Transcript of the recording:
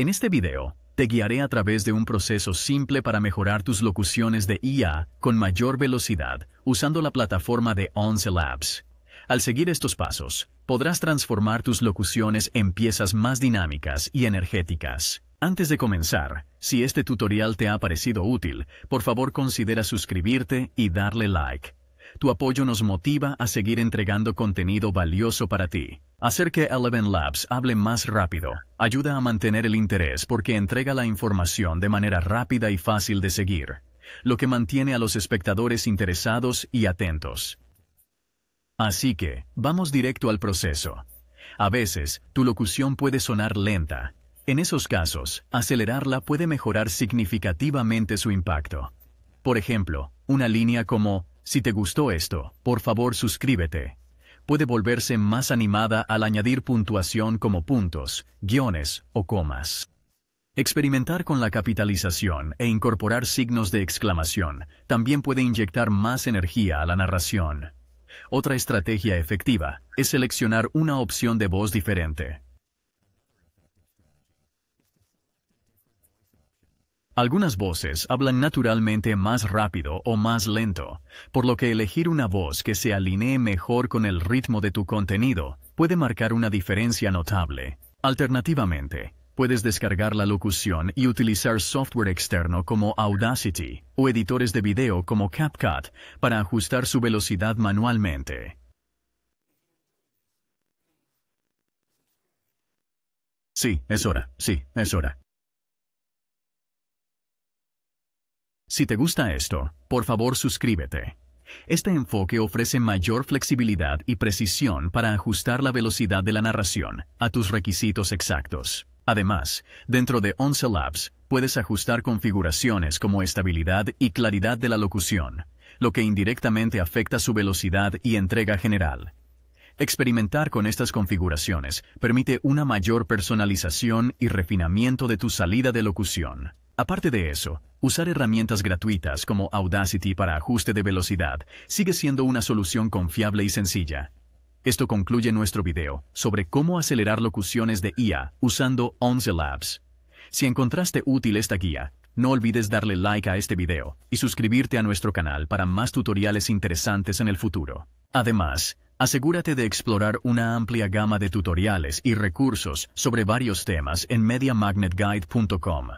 En este video, te guiaré a través de un proceso simple para mejorar tus locuciones de IA con mayor velocidad usando la plataforma de Once Labs. Al seguir estos pasos, podrás transformar tus locuciones en piezas más dinámicas y energéticas. Antes de comenzar, si este tutorial te ha parecido útil, por favor considera suscribirte y darle like. Tu apoyo nos motiva a seguir entregando contenido valioso para ti. Hacer que Eleven Labs hable más rápido ayuda a mantener el interés porque entrega la información de manera rápida y fácil de seguir, lo que mantiene a los espectadores interesados y atentos. Así que, vamos directo al proceso. A veces, tu locución puede sonar lenta. En esos casos, acelerarla puede mejorar significativamente su impacto. Por ejemplo, una línea como, si te gustó esto, por favor suscríbete, puede volverse más animada al añadir puntuación como puntos, guiones o comas. Experimentar con la capitalización e incorporar signos de exclamación también puede inyectar más energía a la narración. Otra estrategia efectiva es seleccionar una opción de voz diferente. Algunas voces hablan naturalmente más rápido o más lento, por lo que elegir una voz que se alinee mejor con el ritmo de tu contenido puede marcar una diferencia notable. Alternativamente, puedes descargar la locución y utilizar software externo como Audacity o editores de video como CapCut para ajustar su velocidad manualmente. Sí, es hora, sí, es hora. Si te gusta esto, por favor suscríbete. Este enfoque ofrece mayor flexibilidad y precisión para ajustar la velocidad de la narración a tus requisitos exactos. Además, dentro de Once Labs puedes ajustar configuraciones como estabilidad y claridad de la locución, lo que indirectamente afecta su velocidad y entrega general. Experimentar con estas configuraciones permite una mayor personalización y refinamiento de tu salida de locución. Aparte de eso, usar herramientas gratuitas como Audacity para ajuste de velocidad sigue siendo una solución confiable y sencilla. Esto concluye nuestro video sobre cómo acelerar locuciones de IA usando Onze Labs. Si encontraste útil esta guía, no olvides darle like a este video y suscribirte a nuestro canal para más tutoriales interesantes en el futuro. Además, asegúrate de explorar una amplia gama de tutoriales y recursos sobre varios temas en MediaMagnetGuide.com.